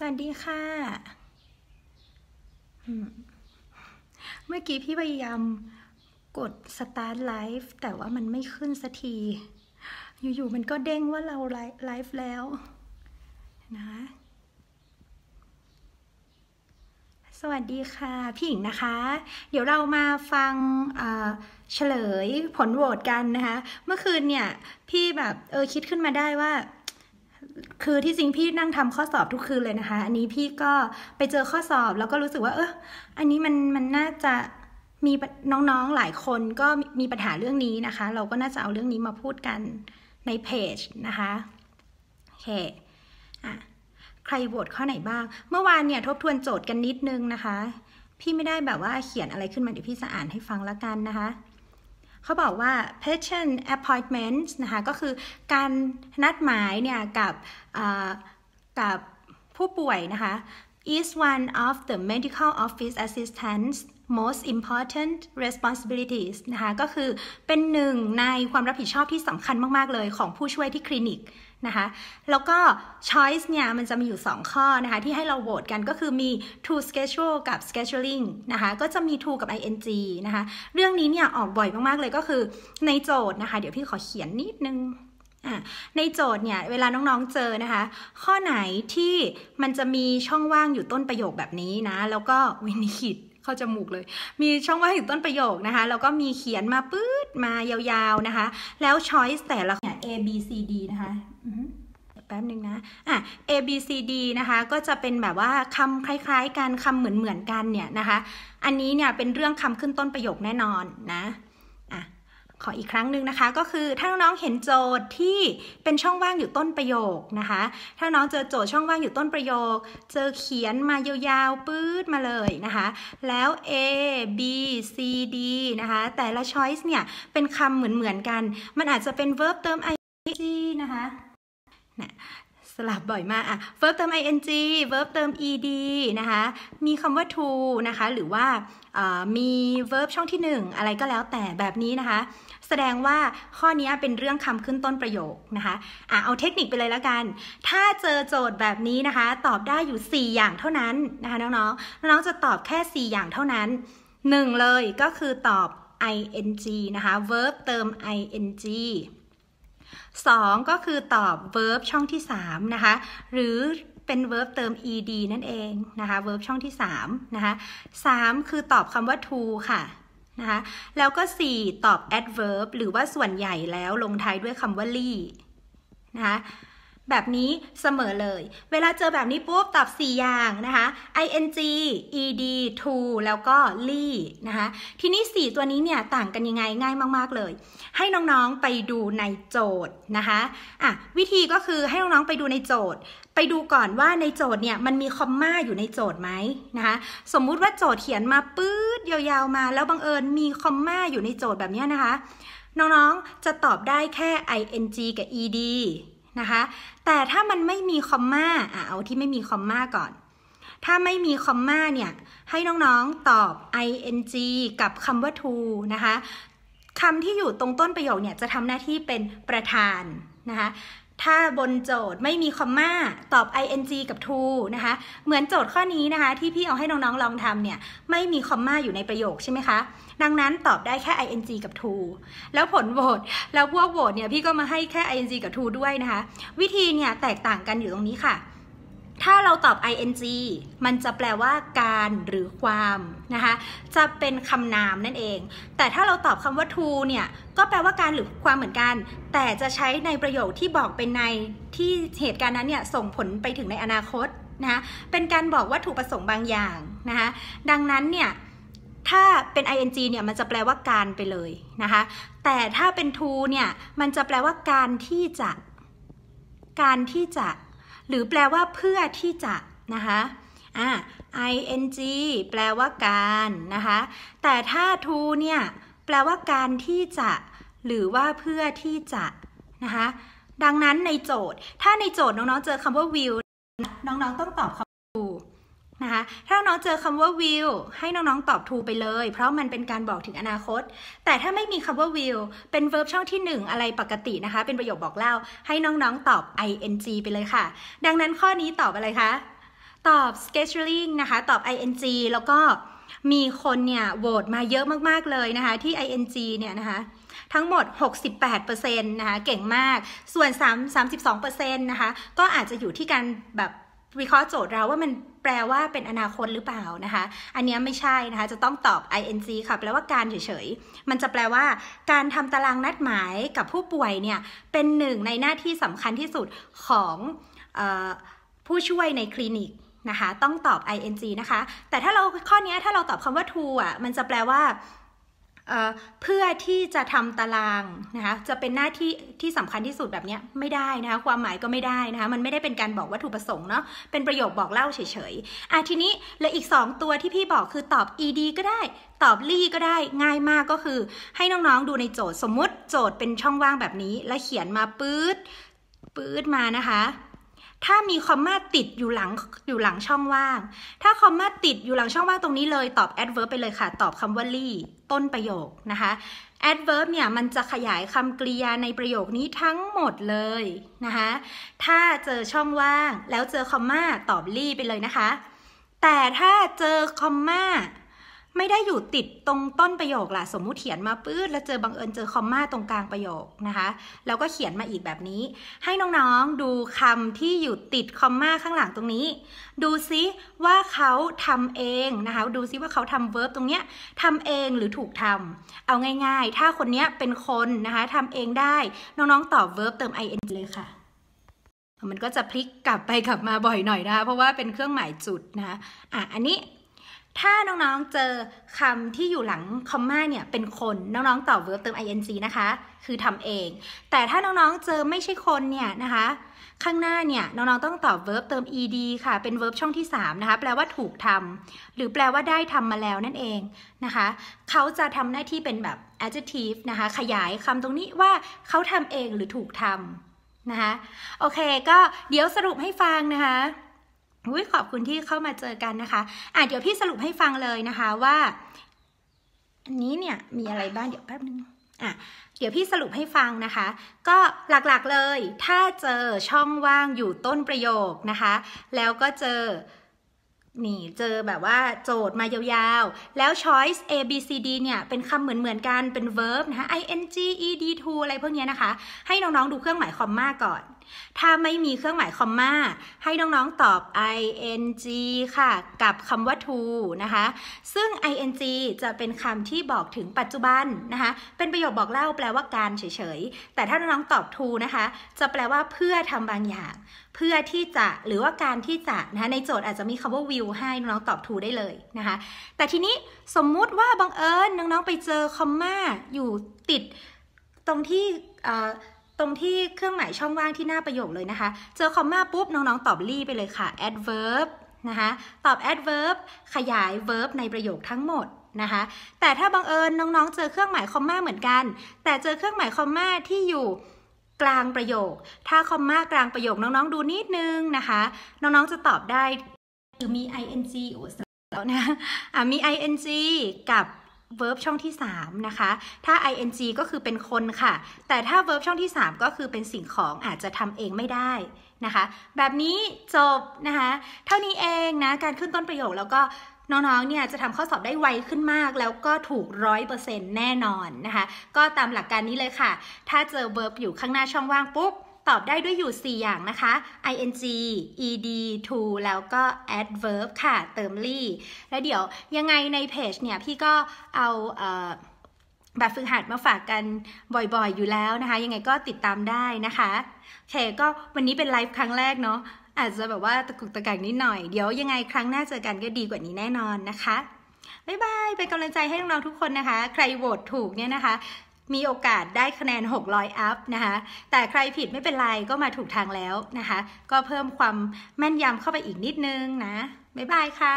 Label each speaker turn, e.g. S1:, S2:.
S1: สวัสดีค่ะ เมื่อกี้พี่พยายามกด start live แต่ว่ามันไม่ขึ้นสักที อยู่ๆมันก็เด้งว่าเราไลฟ์แล้วนะสวัสดีค่ะ พี่หญิงนะคะ เดี๋ยวเรามาฟังเฉลยผลโหวตกันนะคะ เมื่อคืนเนี่ยพี่แบบเออคิดขึ้นมาได้ว่าคือที่จริงพี่นั่งทำข้อสอบทุกคืนเลยนะคะ อันนี้พี่ก็ไปเจอข้อสอบแล้วก็รู้สึกว่า เอออันนี้มันมันน่าจะมีน้องๆหลายคนก็มีปัญหาเรื่องนี้นะคะ เราก็น่าจะเอาเรื่องนี้มาพูดกันในเพจนะคะโอเคอ่ะใครโหวตข้อไหนบ้าง เมื่อวานเนี่ยทบทวนโจทย์กันนิดนึงนะคะ พี่ไม่ได้แบบว่าเขียนอะไรขึ้นมาเดี๋ยวพี่จะอ่านให้ฟังละกันนะคะเขาบอกว่า patient appointment นะคะก็คือการนัดหมายเนี่ยกับกับผู้ป่วยนะคะ is one of the medical office assistants most important responsibilities นะคะ ก็คือเป็นหนึ่งในความรับผิดชอบที่สำคัญมาก ๆ เลยของผู้ช่วยที่คลินิกนะคะ แล้วก็ choice เนี่ยมันจะมีอยู่ 2 ข้อนะคะ ที่ให้เราโหวตกันก็คือมี to schedule กับ scheduling นะคะก็จะมี to กับ ing นะคะ เรื่องนี้เนี่ยออกบ่อยมาก ๆ เลยก็คือในโจทย์นะคะเดี๋ยวพี่ขอเขียนนิดนึงในโจทย์เนี่ยเวลาน้อง ๆ เจอนะคะ ข้อไหนที่มันจะมีช่องว่างอยู่ต้นประโยคแบบนี้นะแล้วก็วินิจข้าจมูกเลย มีช่องว่างอยู่ต้นประโยคนะคะ แล้วก็มีเขียนมาปื๊ดมายาวๆนะคะ แล้วช้อยส์แต่ละเนี่ย A B C D นะคะ แป๊บนึงนะ อ่ะ A B C D นะคะ ก็จะเป็นแบบว่าคำคล้ายๆกันคำเหมือนๆกันเนี่ยนะคะ อันนี้เนี่ยเป็นเรื่องคำขึ้นต้นประโยคแน่นอนนะขออีกครั้งหนึ่งนะคะก็คือถ้าน้องๆเห็นโจทย์ที่เป็นช่องว่างอยู่ต้นประโยคนะคะถ้าน้องเจอโจทย์ช่องว่างอยู่ต้นประโยค เจอเขียนมายาวๆปื๊ดมาเลยนะคะแล้ว A B C D นะคะแต่ละ choice เนี่ยเป็นคำเหมือนๆกัน มันอาจจะเป็น verb เติม ing นะคะสลับบ่อยมากอ่ะ verb เติม ing verb เติม ed นะคะมีคำว่า to นะคะหรือว่ามี verb ช่องที่1อะไรก็แล้วแต่แบบนี้นะคะแสดงว่าข้อนี้เป็นเรื่องคำขึ้นต้นประโยคนะคะอะเอาเทคนิคไปเลยแล้วกัน ถ้าเจอโจทย์แบบนี้นะคะตอบได้อยู่ 4 อย่างเท่านั้นนะคะน้องๆน้องจะตอบแค่ 4 อย่างเท่านั้น1เลยก็คือตอบ ing นะคะ verb เติม ing 2. ก็คือตอบ verb ช่องที่3นะคะ หรือเป็น verb เติม ed นั่นเองนะคะ verb ช่องที่ 3 นะคะ 3. คือตอบคำว่า to ค่ะนะคะ แล้วก็ 4 ตอบ adverb หรือว่าส่วนใหญ่แล้วลงท้ายด้วยคำว่า ly นะคะแบบนี้เสมอเลย เวลาเจอแบบนี้ปุ๊บตอบ4อย่างนะคะ ing ed to แล้วก็ ly นะคะ ทีนี้ 4 ตัวนี้เนี่ยต่างกันยังไงง่ายมากๆเลย ให้น้องๆ ไปดูในโจทย์นะคะอ่ะวิธีก็คือให้น้องๆไปดูในโจทย์ ไปดูก่อนว่าในโจทย์เนี่ยมันมีคอมมาอยู่ในโจทย์ไหมนะคะสมมุติว่าโจทย์เขียนมาปื๊ดยาวๆมาแล้วบังเอิญมีคอมมาอยู่ในโจทย์แบบนี้นะคะ น้องๆจะตอบได้แค่ ing กับ ed นะคะแต่ถ้ามันไม่มีคอมมาอ่ะเอาที่ไม่มีคอมมาก่อน ถ้าไม่มีคอมมาเนี่ยให้น้องๆตอบ ing กับคำว่า to นะคะคำที่อยู่ตรงต้นประโยคเนี่ยจะทำหน้าที่เป็นประธานนะคะถ้าบนโจทย์ไม่มีคอมมาตอบ ing กับ to นะคะ เหมือนโจทย์ข้อนี้นะคะ ที่พี่เอาให้น้องๆลองทำเนี่ยไม่มีคอมมาอยู่ในประโยคใช่ไหมคะ ดังนั้นตอบได้แค่ ing กับ to แล้วผลโหวตแล้วพวกโหวตเนี่ยพี่ก็มาให้แค่ ing กับ to ด้วยนะคะ วิธีเนี่ยแตกต่างกันอยู่ตรงนี้ค่ะถ้าเราตอบ ing มันจะแปลว่าการหรือความนะคะ จะเป็นคำนามนั่นเอง แต่ถ้าเราตอบคำว่า to เนี่ย ก็แปลว่าการหรือความเหมือนกัน แต่จะใช้ในประโยคที่บอกเป็นในที่เหตุการณ์นั้นเนี่ยส่งผลไปถึงในอนาคตนะคะ เป็นการบอกวัตถุประสงค์บางอย่างนะคะ ดังนั้นเนี่ยถ้าเป็น ing เนี่ยมันจะแปลว่าการไปเลยนะคะ แต่ถ้าเป็น to เนี่ยมันจะแปลว่าการที่จะ การที่จะหรือแปลว่าเพื่อที่จะนะคะอ่า ing แปลว่าการนะคะแต่ถ้า to เนี่ยแปลว่าการที่จะหรือว่าเพื่อที่จะนะคะดังนั้นในโจทย์ถ้าในโจทย์น้องๆเจอคำว่า will น้องๆต้องตอบคำ to นะคะถ้าน้องเจอคำว่า will ให้น้องๆตอบ t r u e ไปเลย เพราะมันเป็นการบอกถึงอนาคต แต่ถ้าไม่มีคำว่า will เป็น verb ช่องที่1 อะไรปกตินะคะ เป็นประโยคบอกเล่า ให้น้องๆตอบ ing ไปเลยค่ะ ดังนั้นข้อนี้ตอบอะไรคะ ตอบ scheduling นะคะ ตอบ ing แล้วก็มีคนเนี่ยโหวตมาเยอะมากๆเลยนะคะ ที่ ing เนี่ยนะคะ ทั้งหมด 68%นะคะ เก่งมาก ส่วน3 32%นะคะ ก็อาจจะอยู่ที่การแบบวิเคราะห์โจทย์เราว่ามันแปลว่าเป็นอนาคตหรือเปล่านะคะ อันนี้ไม่ใช่นะคะ จะต้องตอบ ing ค่ะแปลว่าการเฉยๆ มันจะแปลว่าการทำตารางนัดหมายกับผู้ป่วยเนี่ย เป็นหนึ่งในหน้าที่สำคัญที่สุดของออผู้ช่วยในคลินิกนะคะ ต้องตอบ ing นะคะ แต่ถ้าเราข้อนี้ถ้าเราตอบคำว่า to อ่ะมันจะแปลว่าเพื่อที่จะทำตารางนะคะ จะเป็นหน้าที่ที่สำคัญที่สุด แบบนี้ไม่ได้นะคะ ความหมายก็ไม่ได้นะคะ มันไม่ได้เป็นการบอกวัตถุประสงค์เนาะเป็นประโยคบอกเล่าเฉย ๆอ่ะทีนี้เละอีก2ตัวที่พี่บอกคือตอบ ed ก็ได้ ตอบลี่ก็ได้ง่ายมากก็คือ ให้น้อง ๆ ดูในโจทย์สมมติ โจทย์เป็นช่องว่างแบบนี้ แล้วเขียนมาปื๊ดปื๊ดมานะคะถ้ามีคอมมาติดอยู่หลังอยู่หลังช่องว่างถ้าคอมมาติดอยู่หลังช่องว่างตรงนี้เลยตอบ adverb ไปเลยค่ะ ตอบคำว่าลีต้นประโยคนะคะ adverb เนี่ยมันจะขยายคำกริยาในประโยคนี้ทั้งหมดเลยนะคะถ้าเจอช่องว่างแล้วเจอคอมมาตอบ l ีไปเลยนะคะ แต่ถ้าเจอคอมมาไม่ได้อยู่ติดตรงต้นประโยคล่ะสมมุติเขียนมาปื๊ดแล้วเจอบังเอิญเจอคอมมาตรงกลางประโยคนะคะแล้วก็เขียนมาอีกแบบนี้ ให้น้องๆดูคำที่อยู่ติดคอมมาข้างหลังตรงนี้ ดูซิว่าเขาทำเองนะคะ ดูซิว่าเขาทำเวิร์บตรงเนี้ยทำเองหรือถูกทำ เอาง่าย ๆ ถ้าคนเนี้ยเป็นคนนะคะทำเองได้ น้องๆตอบเวิร์บเติม ing เลยค่ะ มันก็จะพลิกกลับไปกลับมาบ่อยหน่อยนะคะ เพราะว่าเป็นเครื่องหมายจุดนะคะอ่ะอันนี้ถ้าน้องๆ เจอคำที่อยู่หลังคอมมาเนี่ยเป็นคนน้องๆตเว verb เติม ing นะคะ คือทำเอง แต่ถ้าน้องๆ เจอไม่ใช่คนเนี่ยนะคะ ข้างหน้าเนี่ยน้องๆ ต้องตเว verb เติม ed ค่ะ เป็น verb ช่องที่3นะคะแปลว่าถูกทำหรือแปลว่าได้ทำมาแล้วนั่นเองนะคะเขาจะทำหน้าที่เป็นแบบ adjective นะคะ ขยายคำตรงนี้ว่าเขาทำเองหรือถูกทำนะคะโอเค ก็เดี๋ยวสรุปให้ฟังนะคะอุ้ยขอบคุณที่เข้ามาเจอกันนะคะอ่ะเดี๋ยวพี่สรุปให้ฟังเลยนะคะว่า อันนี้เนี่ยมีอะไรบ้างเดี๋ยวแป๊บนึงอ่ะเดี๋ยวพี่สรุปให้ฟังนะคะ ก็หลักๆเลย ถ้าเจอช่องว่างอยู่ต้นประโยคนะคะ แล้วก็เจอ นี่เจอแบบว่าโจทย์มายาวๆ แล้ว choice a b c d เนี่ยเป็นคำเหมือนๆกันเป็น verb นะคะ ing ed to อะไรพวกนี้นะคะ ให้น้องๆดูเครื่องหมายคอมมาก่อนถ้าไม่มีเครื่องหมายคอมมาให้น้องๆตอบ ing ค่ะ กับคำว่า to นะคะซึ่ง ing จะเป็นคำที่บอกถึงปัจจุบันนะคะ เป็นประโยคบอกเล่าแปลว่าการเฉยๆแต่ถ้าน้องๆตอบ to นะคะ จะแปลว่าเพื่อทำบางอย่างเพื่อที่จะหรือว่าการที่จะนะคะในโจทย์อาจจะมีคำว่า will ให้น้องๆตอบ to ได้เลยนะคะ แต่ทีนี้สมมุติว่าบังเอิญน้องๆไปเจอคอมมาอยู่ติดตรงที่ตรงที่เครื่องหมายช่องว่างที่หน้าประโยคเลยนะคะ เจอคอมมาปุ๊บน้องๆ ตอบรีไปเลยค่ะ adverb นะคะตอบ adverb ขยาย verb ในประโยคทั้งหมดนะคะ แต่ถ้าบังเอิญน้องๆเจอเครื่องหมายคอมมาเหมือนกัน แต่เจอเครื่องหมายคอมมาที่อยู่กลางประโยคถ้าคอมมากลางประโยคน้องๆดูนิดนึงนะคะน้องๆจะตอบได้คือมี ing แล้วนะมี ing กับ verb ช่องที่ 3 นะคะ ถ้า ing ก็คือเป็นคนค่ะ แต่ถ้า verb ช่องที่ 3 ก็คือเป็นสิ่งของอาจจะทำเองไม่ได้นะคะ แบบนี้จบนะคะ เท่านี้เอง นะ การขึ้นต้นประโยคแล้วก็ น้อง ๆ เนี่ยจะทำข้อสอบได้ไวขึ้นมากแล้วก็ถูกร้อยเปอร์เซ็นต์แน่นอนนะคะ ก็ตามหลักการนี้เลยค่ะ ถ้าเจอ verb อยู่ข้างหน้าช่องว่างปุ๊บตอบได้ด้วยอยู่ 4 อย่างนะคะ ing ed to แล้วก็ adverb ค่ะเติมลี่แล้วเดี๋ยวยังไงในเพจเนี่ย พี่ก็เอาเแบบฝึกหัดมาฝากกันบ่อยๆอยู่แล้วนะคะ ยังไงก็ติดตามได้นะคะ โอเคก็วันนี้เป็นไลฟ์ครั้งแรกเนาะอาจจะแบบว่าตะกุกตะกักนิดหน่อยเดี๋ยวยังไงครั้งหน้าเจอกันก็ดีกว่านี้แน่นอนนะคะ บ๊ายบายเป็นกำลังใจให้น้องๆทุกคนนะคะ ใครโหวตถูกเนี่ยนะคะมีโอกาสได้คะแนน 600อัพนะคะ แต่ใครผิดไม่เป็นไรก็มาถูกทางแล้วนะคะ ก็เพิ่มความแม่นยำเข้าไปอีกนิดนึงนะ บ๊ายบายค่ะ